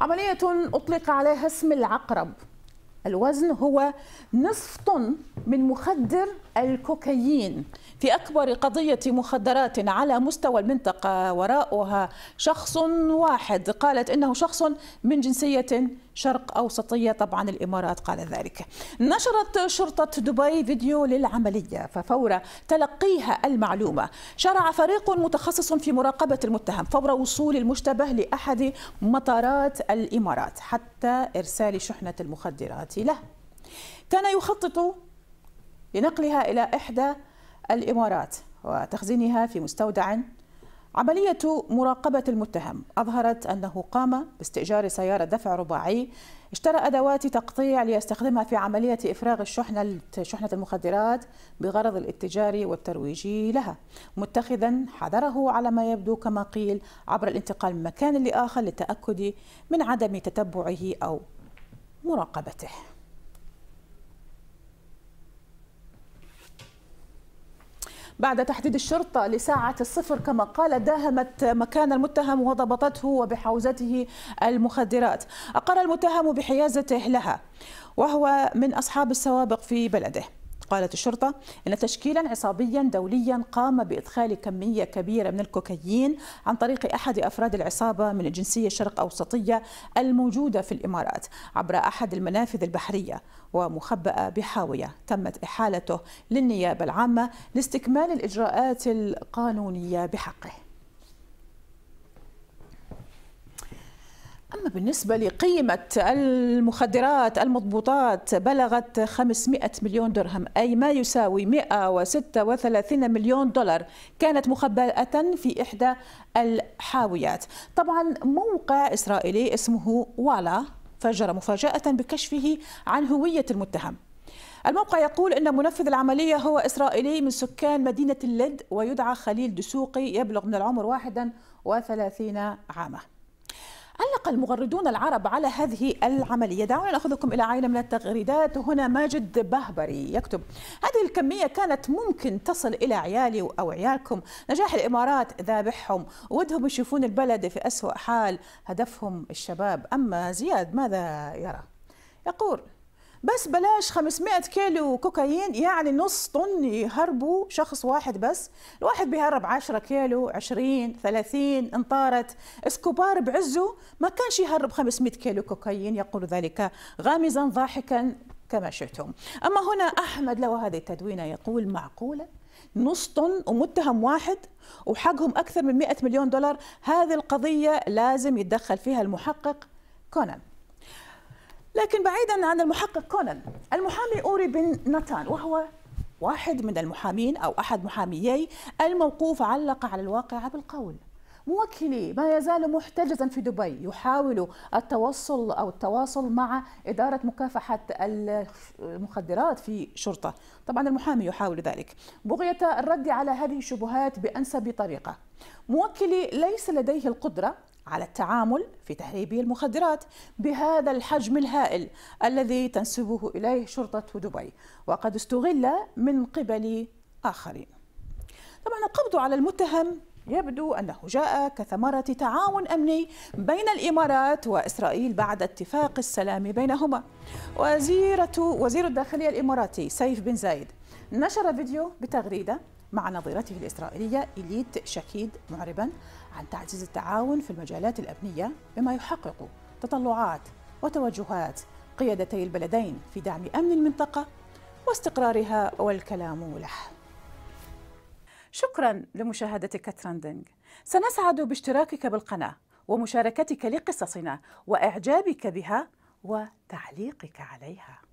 عملية أطلق عليها اسم العقرب الوزن هو نصف طن من مخدر الكوكايين في أكبر قضية مخدرات على مستوى المنطقة وراءها شخص واحد قالت إنه شخص من جنسية شرق أوسطية طبعا الإمارات قال ذلك نشرت شرطة دبي فيديو للعملية ففور تلقيها المعلومة شرع فريق متخصص في مراقبة المتهم فور وصول المشتبه لأحد مطارات الإمارات حتى إرسال شحنة المخدرات له كان يخطط لنقلها إلى إحدى الإمارات وتخزينها في مستودع عملية مراقبة المتهم أظهرت أنه قام باستئجار سيارة دفع رباعي اشترى أدوات تقطيع ليستخدمها في عملية إفراغ الشحنة شحنة المخدرات بغرض الاتجار والترويج لها متخذا حذره على ما يبدو كما قيل عبر الانتقال من مكان لآخر للتأكد من عدم تتبعه أو مراقبته بعد تحديد الشرطة لساعة الصفر كما قال داهمت مكان المتهم وضبطته وبحوزته المخدرات أقر المتهم بحيازته لها وهو من أصحاب السوابق في بلده قالت الشرطة أن تشكيلا عصابيا دوليا قام بإدخال كمية كبيرة من الكوكايين عن طريق أحد أفراد العصابة من الجنسية الشرق أوسطية الموجودة في الإمارات عبر أحد المنافذ البحرية ومخبأة بحاوية تمت إحالته للنيابة العامة لاستكمال الإجراءات القانونية بحقه أما بالنسبة لقيمة المخدرات المضبوطات بلغت 500 مليون درهم أي ما يساوي 136 مليون دولار كانت مخبأة في إحدى الحاويات طبعا موقع إسرائيلي اسمه والا فجر مفاجأة بكشفه عن هوية المتهم الموقع يقول أن منفذ العملية هو إسرائيلي من سكان مدينة اللد ويدعى خليل دسوقي يبلغ من العمر 31 عاما تعليق المغردون العرب على هذه العملية دعونا نأخذكم إلى عائلة من التغريدات هنا ماجد بهبري يكتب هذه الكمية كانت ممكن تصل إلى عيالي أو عيالكم نجاح الإمارات ذابحهم ودهم يشوفون البلد في أسوأ حال هدفهم الشباب أما زياد ماذا يرى يقول بس بلاش 500 كيلو كوكايين يعني نص طن يهربوا شخص واحد بس الواحد بيهرب 10 كيلو 20 30 ان طارت اسكوبار بعزه ما كانش يهرب 500 كيلو كوكايين يقول ذلك غامزا ضاحكا كما شئتم أما هنا أحمد لو هذه التدوينة يقول معقولة نص طن ومتهم واحد وحقهم أكثر من 100 مليون دولار هذه القضية لازم يتدخل فيها المحقق كونان لكن بعيدا عن المحقق كونان المحامي أوري بن نتان وهو واحد من المحامين أو أحد محاميي الموقوف علق على الواقعة بالقول موكلي ما يزال محتجزا في دبي يحاول التوصل او التواصل مع اداره مكافحه المخدرات في شرطه، طبعا المحامي يحاول ذلك، بغيه الرد على هذه الشبهات بانسب طريقه. موكلي ليس لديه القدره على التعامل في تهريب المخدرات بهذا الحجم الهائل الذي تنسبه إليه شرطة دبي وقد استغل من قبل آخرين طبعا القبض على المتهم يبدو أنه جاء كثمرة تعاون أمني بين الإمارات وإسرائيل بعد اتفاق السلام بينهما وزيرة وزير الداخلية الإماراتي سيف بن زايد نشر فيديو بتغريدة مع نظيرته الإسرائيلية إليت شكيد معربا عن تعزيز التعاون في المجالات الأمنية بما يحقق تطلعات وتوجهات قيادتي البلدين في دعم أمن المنطقة واستقرارها والكلام له شكرا لمشاهدتك ترندنج سنسعد باشتراكك بالقناة ومشاركتك لقصصنا وإعجابك بها وتعليقك عليها